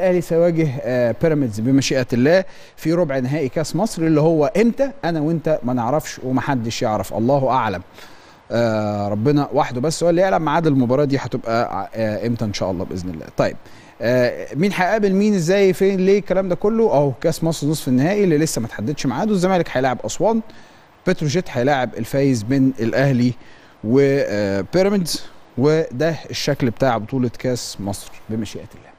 الاهلي سيواجه آه، بيراميدز بمشيئه الله في ربع نهائي كاس مصر اللي هو امتى انا وانت ما نعرفش ومحدش يعرف الله اعلم آه ربنا وحده بس هو اللي يعلم ميعاد المباراه دي هتبقى آه امتى ان شاء الله باذن الله طيب آه مين هيقابل مين ازاي فين ليه الكلام ده كله اهو كاس مصر نصف النهائي اللي لسه ما تحددش ميعاده الزمالك هيلاعب اسوان بتروجيت هيلاعب الفايز من الاهلي وبيراميدز آه، وده الشكل بتاع بطوله كاس مصر بمشيئه الله